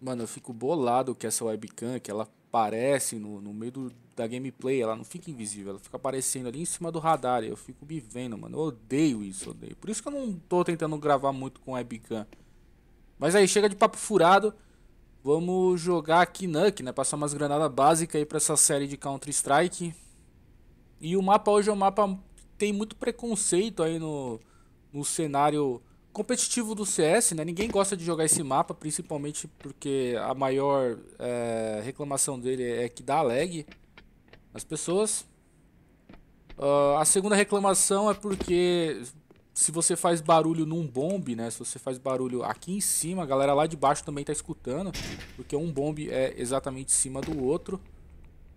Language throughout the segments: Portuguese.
Mano, eu fico bolado que essa webcam, que ela aparece no, no meio do, da gameplay, ela não fica invisível, ela fica aparecendo ali em cima do radar. eu fico me vendo, mano. Eu odeio isso, odeio. Por isso que eu não tô tentando gravar muito com webcam. Mas aí, chega de papo furado. Vamos jogar aqui Nuck, né? Passar umas granadas básicas aí pra essa série de Counter-Strike. E o mapa hoje é um mapa tem muito preconceito aí no, no cenário competitivo do CS, né? Ninguém gosta de jogar esse mapa, principalmente porque a maior é, reclamação dele é que dá lag nas pessoas. Uh, a segunda reclamação é porque se você faz barulho num bombe, né? Se você faz barulho aqui em cima, a galera lá de baixo também tá escutando, porque um bombe é exatamente em cima do outro,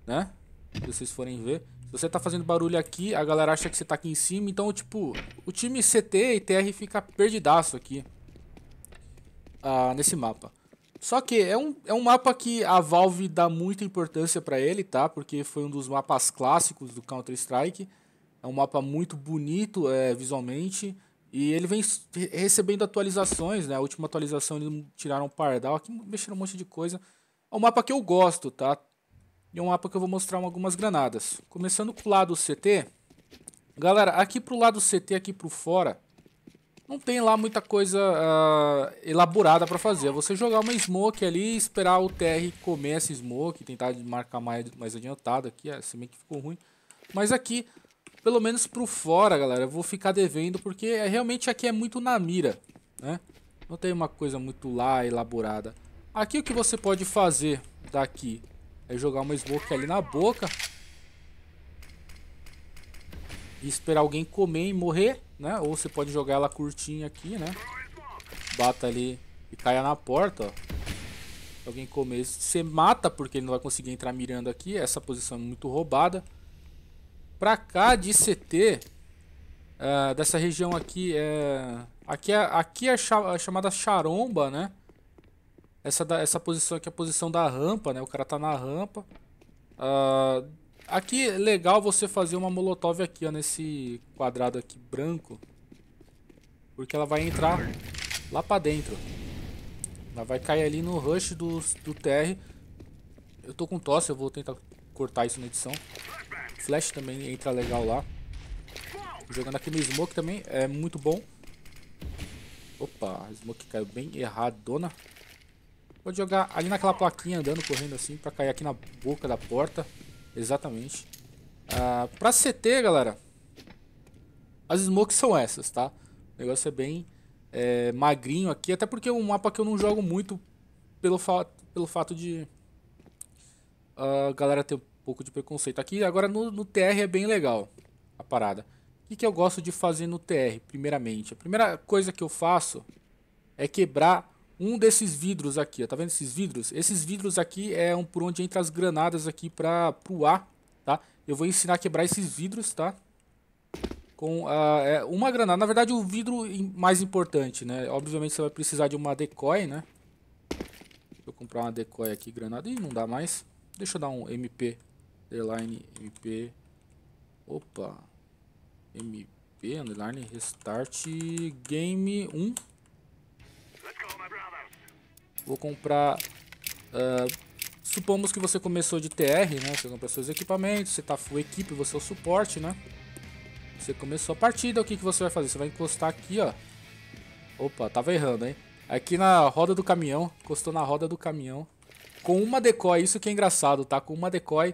né? Se vocês forem ver você tá fazendo barulho aqui, a galera acha que você tá aqui em cima, então, tipo, o time CT e TR fica perdidaço aqui. Ah, nesse mapa. Só que é um, é um mapa que a Valve dá muita importância para ele, tá? Porque foi um dos mapas clássicos do Counter-Strike. É um mapa muito bonito é, visualmente. E ele vem recebendo atualizações, né? A última atualização eles tiraram o Pardal. Aqui mexeram um monte de coisa. É um mapa que eu gosto, tá? E um mapa que eu vou mostrar algumas granadas. Começando com o lado CT. Galera, aqui pro lado CT, aqui pro fora, não tem lá muita coisa uh, elaborada para fazer. É você jogar uma smoke ali esperar o TR comer essa smoke, tentar marcar mais, mais adiantado aqui. É, se bem que ficou ruim. Mas aqui, pelo menos pro fora, galera, eu vou ficar devendo, porque é, realmente aqui é muito na mira, né? Não tem uma coisa muito lá elaborada. Aqui o que você pode fazer daqui é jogar uma smoke ali na boca. E esperar alguém comer e morrer, né? Ou você pode jogar ela curtinha aqui, né? Bata ali e caia na porta, ó. Alguém comer, você mata porque ele não vai conseguir entrar mirando aqui. Essa posição é muito roubada. Pra cá de CT, ah, dessa região aqui, é... Aqui é, aqui é a é chamada charomba, né? Essa, da, essa posição aqui é a posição da rampa, né? O cara tá na rampa. Uh, aqui, é legal você fazer uma molotov aqui, ó, nesse quadrado aqui branco. Porque ela vai entrar lá pra dentro. Ela vai cair ali no rush do, do TR. Eu tô com tosse, eu vou tentar cortar isso na edição. Flash também entra legal lá. Jogando aqui no Smoke também, é muito bom. Opa, a Smoke caiu bem erradona. Pode jogar ali naquela plaquinha andando, correndo assim, pra cair aqui na boca da porta. Exatamente. Ah, pra CT, galera, as smokes são essas, tá? O negócio é bem é, magrinho aqui, até porque é um mapa que eu não jogo muito pelo, fa pelo fato de a ah, galera ter um pouco de preconceito. Aqui, agora no, no TR é bem legal a parada. O que, que eu gosto de fazer no TR, primeiramente? A primeira coisa que eu faço é quebrar um desses vidros aqui, ó, tá vendo esses vidros? Esses vidros aqui é um por onde entra as granadas aqui para o ar, tá? Eu vou ensinar a quebrar esses vidros, tá? Com uh, uma granada, na verdade o vidro mais importante, né? Obviamente você vai precisar de uma decoy, né? Deixa eu comprar uma decoy aqui, granada, e não dá mais. Deixa eu dar um MP, underline, MP, opa, MP, underline, restart, game 1. Vou comprar... Uh, supomos que você começou de TR, né? Você comprou seus equipamentos, você tá full equipe, você é o suporte, né? Você começou a partida, o que, que você vai fazer? Você vai encostar aqui, ó. Opa, tava errando, hein? Aqui na roda do caminhão, encostou na roda do caminhão. Com uma decoy, isso que é engraçado, tá? Com uma decoy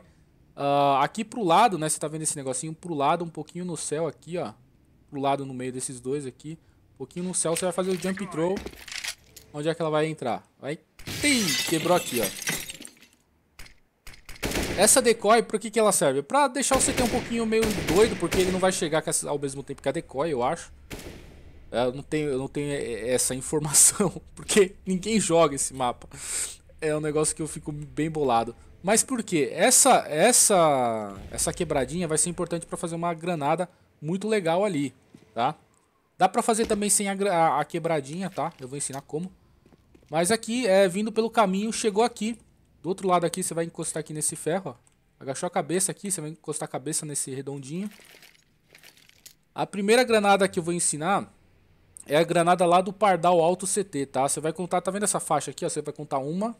uh, aqui pro lado, né? Você tá vendo esse negocinho pro lado, um pouquinho no céu aqui, ó. Pro lado, no meio desses dois aqui. Um pouquinho no céu, você vai fazer o jump throw Onde é que ela vai entrar? Vai. Ih, quebrou aqui, ó. Essa decoy, pra que, que ela serve? Pra deixar o CT um pouquinho meio doido, porque ele não vai chegar ao mesmo tempo que a decoy, eu acho. É, eu não tenho, eu não tenho é, é, essa informação, porque ninguém joga esse mapa. É um negócio que eu fico bem bolado. Mas por quê? Essa, essa, essa quebradinha vai ser importante para fazer uma granada muito legal ali, tá? Dá pra fazer também sem a, a quebradinha, tá? Eu vou ensinar como. Mas aqui, é, vindo pelo caminho, chegou aqui. Do outro lado aqui, você vai encostar aqui nesse ferro, ó. Agachou a cabeça aqui, você vai encostar a cabeça nesse redondinho. A primeira granada que eu vou ensinar é a granada lá do Pardal Alto CT, tá? Você vai contar, tá vendo essa faixa aqui, ó? Você vai contar uma,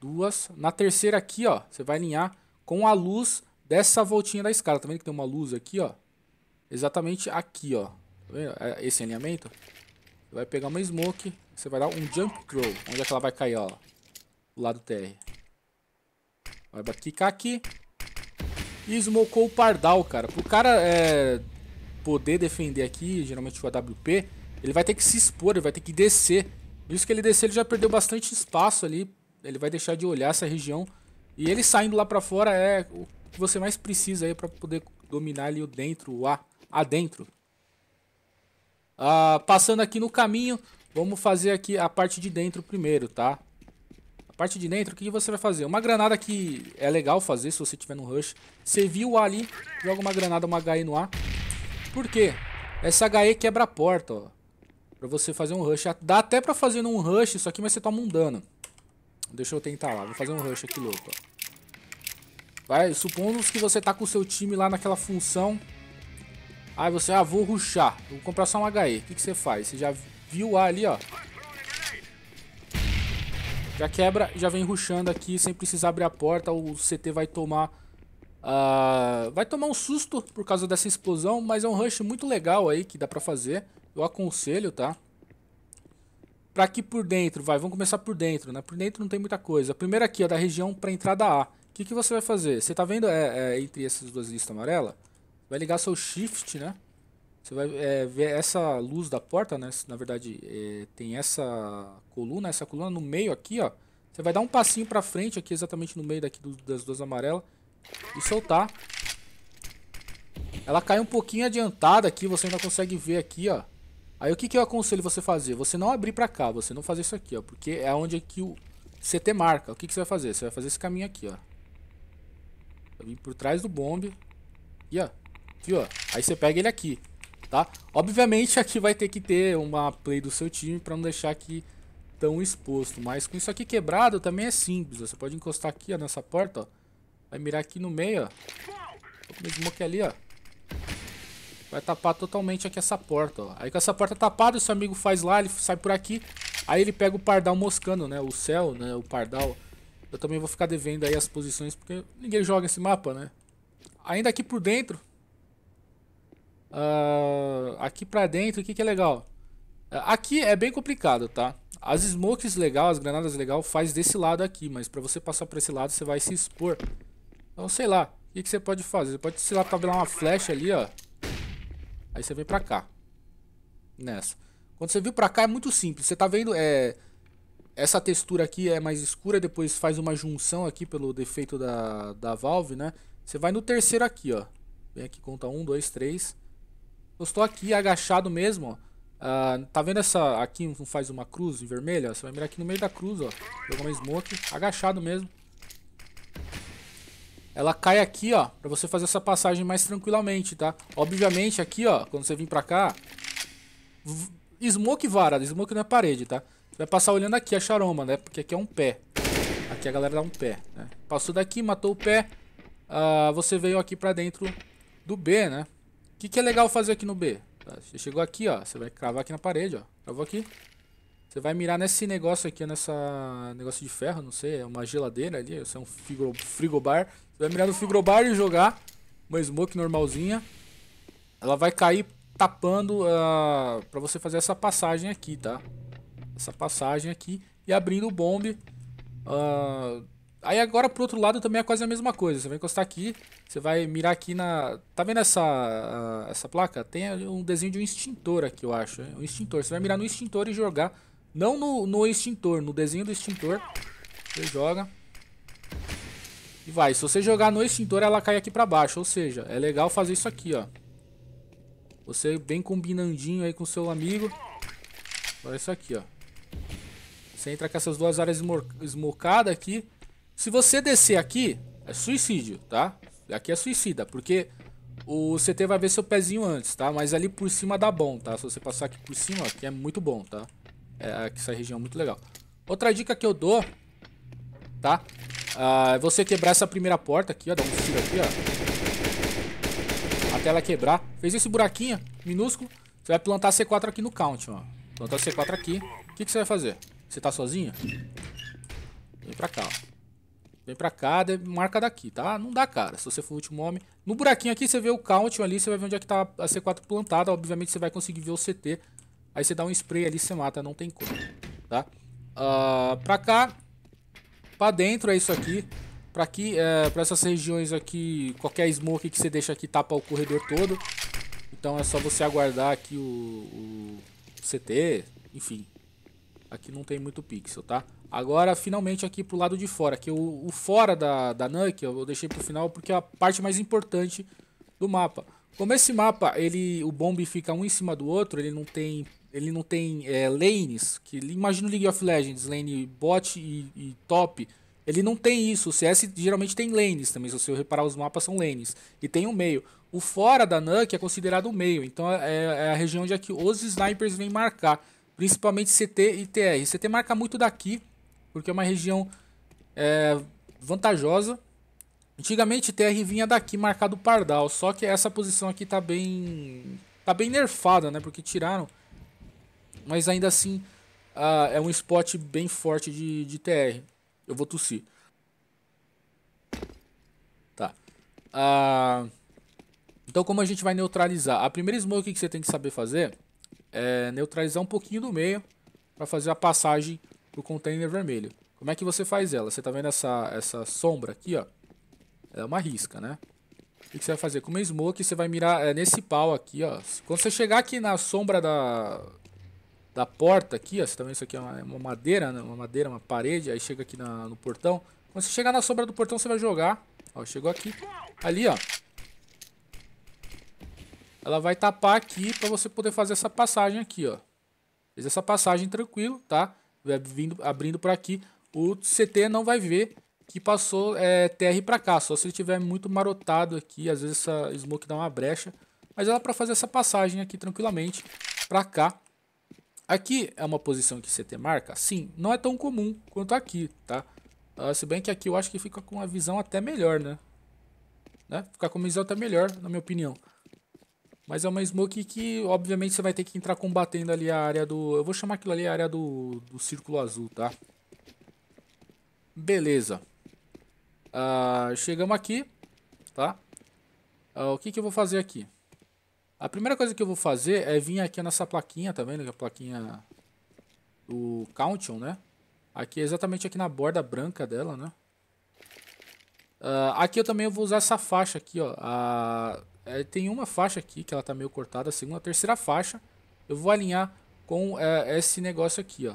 duas. Na terceira aqui, ó, você vai alinhar com a luz dessa voltinha da escada. Tá vendo que tem uma luz aqui, ó? Exatamente aqui, ó. É esse alinhamento. Vai pegar uma smoke. Você vai dar um jump throw. Onde é que ela vai cair, ó? Do lado TR. Vai quicar aqui. E smokeou o pardal, cara. Pro cara é, poder defender aqui, geralmente o AWP, ele vai ter que se expor, ele vai ter que descer. Isso que ele descer, ele já perdeu bastante espaço ali. Ele vai deixar de olhar essa região. E ele saindo lá pra fora é o que você mais precisa aí pra poder dominar ali o dentro, o A, adentro. Ah, passando aqui no caminho, vamos fazer aqui a parte de dentro primeiro, tá? A parte de dentro, o que você vai fazer? Uma granada que é legal fazer se você tiver no rush. Você viu o A ali, joga uma granada, uma HE no A. Por quê? Essa HE quebra a porta, ó. Pra você fazer um rush. Dá até pra fazer num rush isso aqui, mas você toma um dano. Deixa eu tentar lá. Vou fazer um rush aqui louco, ó. Vai, supondo que você tá com o seu time lá naquela função Aí você, ah, vou ruxar. Vou comprar só um HE. O que, que você faz? Você já viu o A ali, ó. Já quebra já vem ruxando aqui sem precisar abrir a porta. O CT vai tomar... Uh, vai tomar um susto por causa dessa explosão, mas é um rush muito legal aí que dá pra fazer. Eu aconselho, tá? Pra aqui por dentro, vai, vamos começar por dentro, né? Por dentro não tem muita coisa. Primeiro aqui, ó, da região pra entrada A. O que, que você vai fazer? Você tá vendo é, é, entre essas duas listas amarelas? vai ligar seu shift, né? Você vai é, ver essa luz da porta, né? Na verdade, é, tem essa coluna, essa coluna no meio aqui, ó. Você vai dar um passinho pra frente aqui, exatamente no meio daqui do, das duas amarelas. E soltar. Ela cai um pouquinho adiantada aqui, você ainda consegue ver aqui, ó. Aí o que, que eu aconselho você fazer? Você não abrir pra cá, você não fazer isso aqui, ó. Porque é onde aqui é o CT marca. O que, que você vai fazer? Você vai fazer esse caminho aqui, ó. Vai vir por trás do bombe. E, ó aqui, ó. Aí você pega ele aqui, tá? Obviamente aqui vai ter que ter uma play do seu time para não deixar aqui tão exposto. Mas com isso aqui quebrado também é simples, Você pode encostar aqui, ó, nessa porta, ó. Vai mirar aqui no meio, ó. Tô com smoke ali, ó. Vai tapar totalmente aqui essa porta, ó. Aí com essa porta tapada, o seu amigo faz lá, ele sai por aqui. Aí ele pega o pardal moscando, né? O céu, né? O pardal. Eu também vou ficar devendo aí as posições, porque ninguém joga esse mapa, né? Ainda aqui por dentro, Uh, aqui pra dentro, o que, que é legal? Ah, aqui é bem complicado, tá? As smokes legal, as granadas legal, faz desse lado aqui, mas pra você passar pra esse lado, você vai se expor. Então, sei lá, o que, que você pode fazer? Você pode, sei lá, tabelar uma flecha ali, ó. Aí você vem pra cá. Nessa. Quando você viu pra cá, é muito simples. Você tá vendo, é... Essa textura aqui é mais escura, depois faz uma junção aqui pelo defeito da, da valve, né? Você vai no terceiro aqui, ó. Vem aqui, conta um, dois, três. Eu estou aqui agachado mesmo, ó. Uh, tá vendo essa... Aqui faz uma cruz em vermelho, ó. Você vai mirar aqui no meio da cruz, ó. Jogar uma smoke. Agachado mesmo. Ela cai aqui, ó. Pra você fazer essa passagem mais tranquilamente, tá? Obviamente aqui, ó. Quando você vir pra cá... Smoke vara. Smoke não é parede, tá? Você vai passar olhando aqui a charoma, né? Porque aqui é um pé. Aqui a galera dá um pé, né? Passou daqui, matou o pé. Uh, você veio aqui pra dentro do B, né? O que, que é legal fazer aqui no B? Tá, você chegou aqui, ó. Você vai cravar aqui na parede, ó. Cravou aqui. Você vai mirar nesse negócio aqui, nessa negócio de ferro, não sei, é uma geladeira ali, isso é um frigobar. Você vai mirar no frigobar e jogar uma smoke normalzinha. Ela vai cair tapando uh, pra você fazer essa passagem aqui, tá? Essa passagem aqui e abrindo o bombe. Uh, Aí agora pro outro lado também é quase a mesma coisa. Você vai encostar aqui, você vai mirar aqui na. Tá vendo essa, essa placa? Tem um desenho de um extintor aqui, eu acho. Um extintor. Você vai mirar no extintor e jogar. Não no, no extintor, no desenho do extintor. Você joga. E vai. Se você jogar no extintor, ela cai aqui pra baixo. Ou seja, é legal fazer isso aqui, ó. Você vem combinandinho aí com seu amigo. Olha é isso aqui, ó. Você entra com essas duas áreas esmocadas aqui. Se você descer aqui, é suicídio, tá? Aqui é suicida, porque o CT vai ver seu pezinho antes, tá? Mas ali por cima dá bom, tá? Se você passar aqui por cima, aqui é muito bom, tá? É, aqui essa região é muito legal. Outra dica que eu dou, tá? Ah, é você quebrar essa primeira porta aqui, ó. Dá um tiro aqui, ó. Até ela quebrar. Fez esse buraquinho minúsculo. Você vai plantar C4 aqui no count, ó. Plantar C4 aqui. O que, que você vai fazer? Você tá sozinho? Vem pra cá, ó. Vem pra cá, marca daqui, tá? Não dá, cara. Se você for o último homem. No buraquinho aqui, você vê o count ali, você vai ver onde é que tá a C4 plantada. Obviamente, você vai conseguir ver o CT. Aí você dá um spray ali, você mata, não tem como, tá? Uh, pra cá, pra dentro é isso aqui. Pra aqui, é, pra essas regiões aqui, qualquer smoke que você deixa aqui tapa o corredor todo. Então é só você aguardar aqui o, o CT, enfim. Aqui não tem muito pixel, tá? Agora, finalmente, aqui pro lado de fora. Que o, o fora da, da nuk eu deixei pro final porque é a parte mais importante do mapa. Como esse mapa, ele, o bombe fica um em cima do outro, ele não tem, ele não tem é, lanes, que imagina o League of Legends, lane bot e, e, top, ele não tem isso. O CS geralmente tem lanes também, se você reparar os mapas são lanes e tem um meio. O fora da nuk é considerado o meio, então é, é, é a região onde é que os snipers vêm marcar, principalmente CT e TR. CT marca muito daqui, porque é uma região é, vantajosa. Antigamente TR vinha daqui marcado pardal, só que essa posição aqui tá bem tá bem nerfada, né? Porque tiraram. Mas ainda assim uh, é um spot bem forte de, de TR. Eu vou tossir. Tá. Uh, então como a gente vai neutralizar? A primeira smoke que você tem que saber fazer é neutralizar um pouquinho do meio para fazer a passagem para o container vermelho. Como é que você faz ela? Você está vendo essa, essa sombra aqui, ó? Ela é uma risca, né? O que você vai fazer? Com uma smoke, você vai mirar é, nesse pau aqui, ó. Quando você chegar aqui na sombra da, da porta aqui, ó. Você tá vendo isso aqui é uma, é uma madeira, né? Uma madeira, uma parede. Aí chega aqui na, no portão. Quando você chegar na sombra do portão, você vai jogar. Ó, chegou aqui. Ali, ó. Ela vai tapar aqui pra você poder fazer essa passagem aqui, ó. Fez essa passagem tranquilo, tá? É, vindo, abrindo para aqui, o CT não vai ver que passou é, TR para cá, só se ele tiver muito marotado aqui, às vezes essa smoke dá uma brecha, mas ela para fazer essa passagem aqui tranquilamente para cá. Aqui é uma posição que CT marca? Sim, não é tão comum quanto aqui, tá? Uh, se bem que aqui eu acho que fica com uma visão até melhor, né? né? Ficar com uma visão até melhor, na minha opinião. Mas é uma smoke que, obviamente, você vai ter que entrar combatendo ali a área do... Eu vou chamar aquilo ali a área do, do círculo azul, tá? Beleza. Uh, chegamos aqui, tá? Uh, o que, que eu vou fazer aqui? A primeira coisa que eu vou fazer é vir aqui nessa plaquinha, tá vendo? É a plaquinha do Countion, né? Aqui, é exatamente aqui na borda branca dela, né? Uh, aqui eu também vou usar essa faixa aqui, ó. A é, tem uma faixa aqui que ela tá meio cortada, a segunda, a terceira faixa. Eu vou alinhar com é, esse negócio aqui, ó.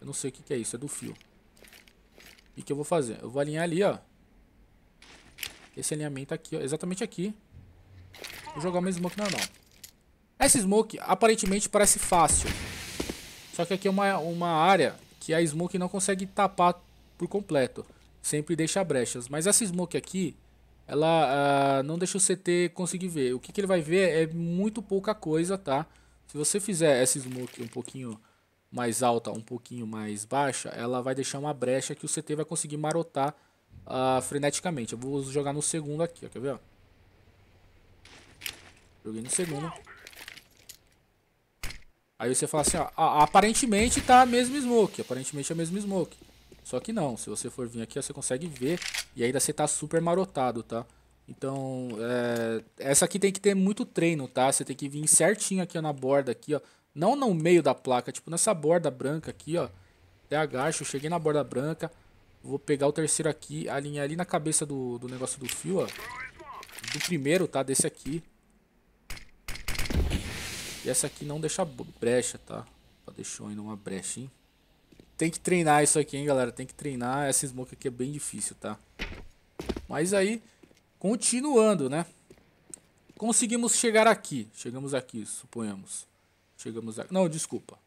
Eu não sei o que, que é isso, é do fio. E que eu vou fazer? Eu vou alinhar ali, ó. Esse alinhamento aqui, ó, exatamente aqui. Vou jogar uma smoke normal. Essa smoke aparentemente parece fácil. Só que aqui é uma, uma área que a smoke não consegue tapar por completo. Sempre deixa brechas. Mas essa smoke aqui, ela uh, não deixa o CT conseguir ver. O que, que, ele vai ver é muito pouca coisa, tá? Se você fizer essa smoke um pouquinho mais alta, um pouquinho mais baixa, ela vai deixar uma brecha que o CT vai conseguir marotar uh, freneticamente. Eu vou jogar no segundo aqui, ó, quer ver? Ó? Joguei no segundo. Aí você fala assim, ó, aparentemente tá a mesma smoke, aparentemente é a mesma smoke. Só que não, se você for vir aqui, ó, você consegue ver e ainda você tá super marotado, tá? Então, é, essa aqui tem que ter muito treino, tá? Você tem que vir certinho aqui ó, na borda aqui, ó. Não no meio da placa, tipo nessa borda branca aqui, ó. Até agacho, cheguei na borda branca. Vou pegar o terceiro aqui, alinhar ali na cabeça do, do negócio do fio, ó. Do primeiro, tá? Desse aqui. E essa aqui não deixa brecha, tá? Deixou ainda uma brecha, hein? Tem que treinar isso aqui, hein, galera? Tem que treinar. Essa smoke aqui é bem difícil, tá? Mas aí, continuando, né? Conseguimos chegar aqui. Chegamos aqui, suponhamos. Chegamos aqui. Não, desculpa.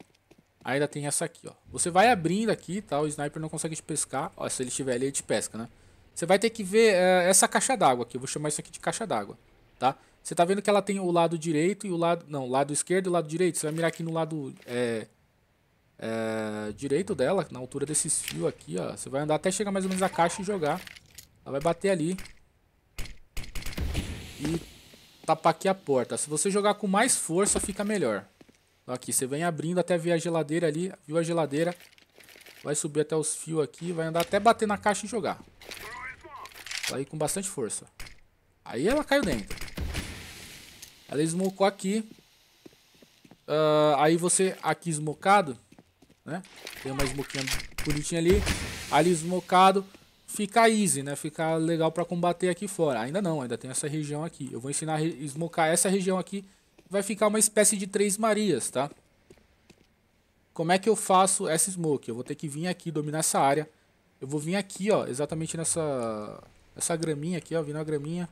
Ainda tem essa aqui, ó. Você vai abrindo aqui, tá? O sniper não consegue te pescar. Ó, se ele estiver ali, ele te pesca, né? Você vai ter que ver é, essa caixa d'água aqui. Eu vou chamar isso aqui de caixa d'água, tá? Você tá vendo que ela tem o lado direito e o lado... Não, lado esquerdo e o lado direito. Você vai mirar aqui no lado é, é, direito dela, na altura desses fios aqui, ó. Você vai andar até chegar mais ou menos à caixa e jogar ela vai bater ali. E tapar aqui a porta. Se você jogar com mais força, fica melhor. Aqui, você vem abrindo até ver a geladeira ali. Viu a geladeira? Vai subir até os fios aqui. Vai andar até bater na caixa e jogar. Aí com bastante força. Aí ela caiu dentro. Ela esmocou aqui. Uh, aí você aqui esmocado, né? Tem uma esmoquinha bonitinha ali. Ali esmocado ficar easy, né? Ficar legal para combater aqui fora. Ainda não, ainda tem essa região aqui. Eu vou ensinar a esmocar essa região aqui. Vai ficar uma espécie de três marias, tá? Como é que eu faço essa smoke? Eu vou ter que vir aqui, dominar essa área. Eu vou vir aqui, ó, exatamente nessa essa graminha aqui, ó, vindo a graminha.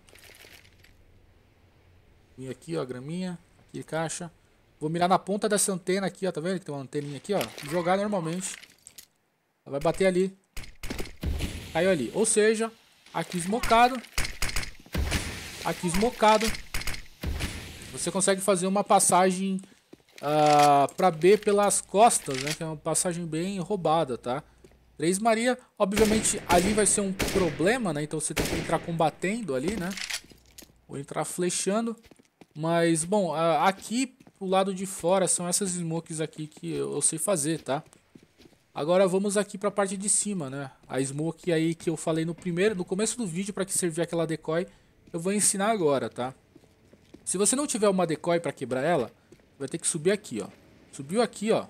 Vim aqui, ó, a graminha, aqui caixa. Vou mirar na ponta dessa antena aqui, ó, tá vendo? Que tem uma anteninha aqui, ó. Jogar normalmente. Ela vai bater ali. Caiu ali. Ou seja, aqui esmocado. Aqui esmocado. Você consegue fazer uma passagem uh, ah, para B pelas costas, né? Que é uma passagem bem roubada, tá? 3 Maria, obviamente ali vai ser um problema, né? Então você tem que entrar combatendo ali, né? Ou entrar flechando. Mas, bom, uh, aqui pro lado de fora são essas smokes aqui que eu, eu sei fazer, tá? Agora vamos aqui para a parte de cima, né? A smoke aí que eu falei no primeiro, no começo do vídeo para que servir aquela decoy, eu vou ensinar agora, tá? Se você não tiver uma decoy para quebrar ela, vai ter que subir aqui, ó. Subiu aqui, ó.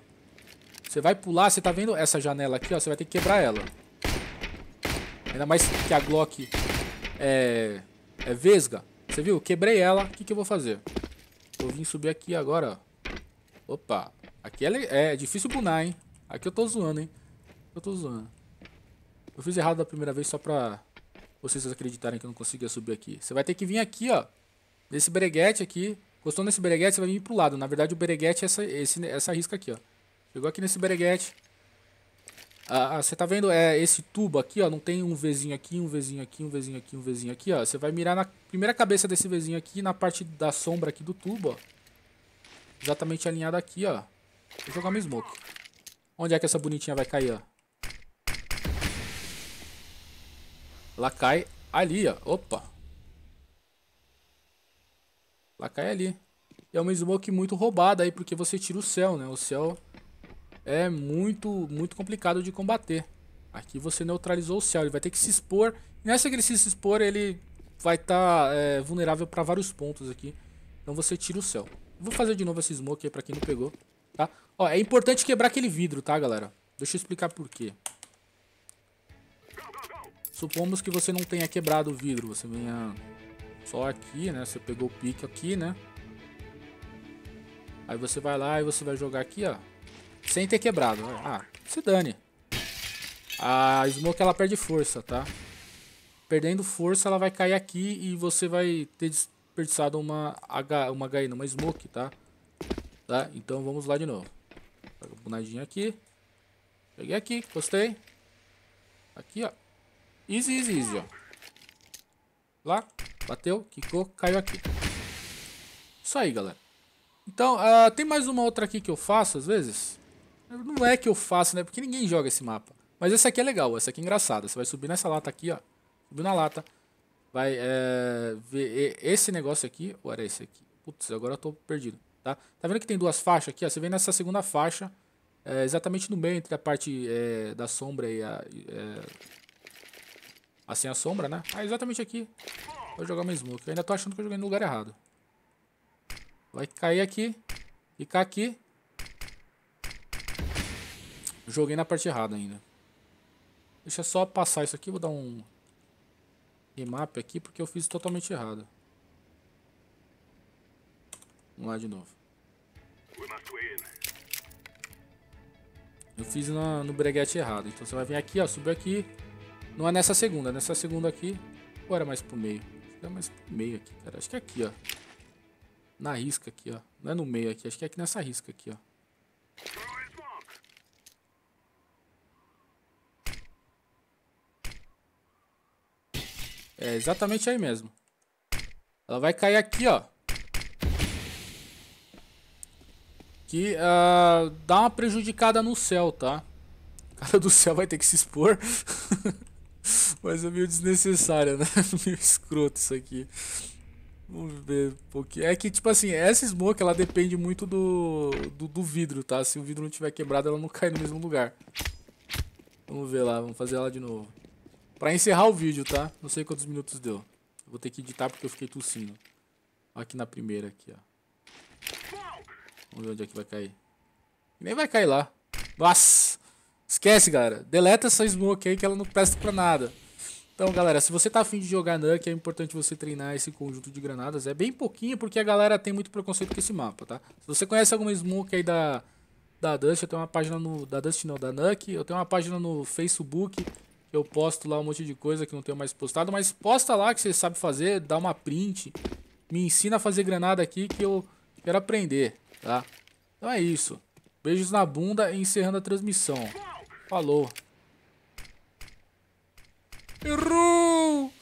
Você vai pular, você tá vendo essa janela aqui, ó, você vai ter que quebrar ela. Ainda mais que a Glock é, é vesga. Você viu? Quebrei ela. O que, que eu vou fazer? Vou vir subir aqui agora, ó. Opa. Aqui é, é difícil punar, hein? Aqui eu tô zoando, hein? Eu tô zoando. Eu fiz errado da primeira vez só pra vocês acreditarem que eu não conseguia subir aqui. Você vai ter que vir aqui, ó. Nesse breguete aqui. Gostou desse breguete, você vai vir pro lado. Na verdade, o breguete é essa, esse, essa risca aqui, ó. Chegou aqui nesse breguete. Ah, ah, você tá vendo é, esse tubo aqui, ó? Não tem um Vzinho aqui, um Vzinho aqui, um Vzinho aqui, um Vzinho aqui, ó. Você vai mirar na primeira cabeça desse Vzinho aqui, na parte da sombra aqui do tubo, ó. Exatamente alinhado aqui, ó. Vou jogar meu smoke. Onde é que essa bonitinha vai cair, ó? Ela cai ali, ó. Opa. Ela cai ali. E é uma smoke muito roubada aí, porque você tira o céu, né? O céu é muito, muito complicado de combater. Aqui você neutralizou o céu, ele vai ter que se expor. Nessa que ele se expor, ele vai estar tá, é, vulnerável para vários pontos aqui. Então você tira o céu. Vou fazer de novo esse smoke aí pra quem não pegou. Tá? Ó, é importante quebrar aquele vidro, tá, galera? Deixa eu explicar por quê. Supomos que você não tenha quebrado o vidro, você venha só aqui, né? Você pegou o pique aqui, né? Aí você vai lá e você vai jogar aqui, ó. Sem ter quebrado. Ah, se dane. A smoke ela perde força, tá? Perdendo força ela vai cair aqui e você vai ter desperdiçado uma, H, uma HN, uma smoke, tá? Tá? Então vamos lá de novo. Pega a bunadinha aqui. Peguei aqui, gostei. Aqui, ó. Easy, easy, easy, ó. Lá, bateu, quicou, caiu aqui. Isso aí, galera. Então, uh, tem mais uma outra aqui que eu faço, às vezes. Não é que eu faço, né? Porque ninguém joga esse mapa. Mas esse aqui é legal, esse aqui é engraçado. Você vai subir nessa lata aqui, ó. Subir na lata. Vai é, ver esse negócio aqui. Ou era esse aqui? Putz, agora eu tô perdido. Tá? tá vendo que tem duas faixas aqui? Ó? Você vem nessa segunda faixa, é, exatamente no meio, entre a parte é, da sombra e a... É, assim a sombra, né? Ah, exatamente aqui. Vou jogar uma smoke. Eu ainda tô achando que eu joguei no lugar errado. Vai cair aqui. Ficar aqui. Joguei na parte errada ainda. Deixa eu só passar isso aqui. Vou dar um remap aqui porque eu fiz totalmente errado. Vamos lá de novo. Eu fiz no, no breguete errado. Então você vai vir aqui, ó, subir aqui. Não é nessa segunda, é nessa segunda aqui. Ou era mais pro meio? Era mais pro meio aqui, cara. Acho que é aqui, ó. Na risca aqui, ó. Não é no meio aqui, acho que é aqui nessa risca aqui, ó. É exatamente aí mesmo. Ela vai cair aqui, ó. que uh, dá uma prejudicada no céu, tá? O cara do céu vai ter que se expor. Mas é meio desnecessário né? meio escroto isso aqui. Vamos ver um pouquinho. É que, tipo assim, essa smoke ela depende muito do, do, do vidro, tá? Se o vidro não tiver quebrado, ela não cai no mesmo lugar. Vamos ver lá, vamos fazer ela de novo. Pra encerrar o vídeo, tá? Não sei quantos minutos deu. Vou ter que editar porque eu fiquei tossindo. Aqui na primeira, aqui, ó. Vamos ver onde é que vai cair. Nem vai cair lá. Nossa! Esquece, galera. Deleta essa smoke aí que ela não presta pra nada. Então, galera, se você tá afim de jogar Nuke, é importante você treinar esse conjunto de granadas. É bem pouquinho, porque a galera tem muito preconceito com esse mapa, tá? Se você conhece alguma smoke aí da, da Dust, eu tenho uma página no... Da Dust não, da Nuke. Eu tenho uma página no Facebook, eu posto lá um monte de coisa que não tenho mais postado. Mas posta lá que você sabe fazer, dá uma print. Me ensina a fazer granada aqui que eu quero aprender tá? Então é isso. Beijos na bunda e encerrando a transmissão. Falou. Errou!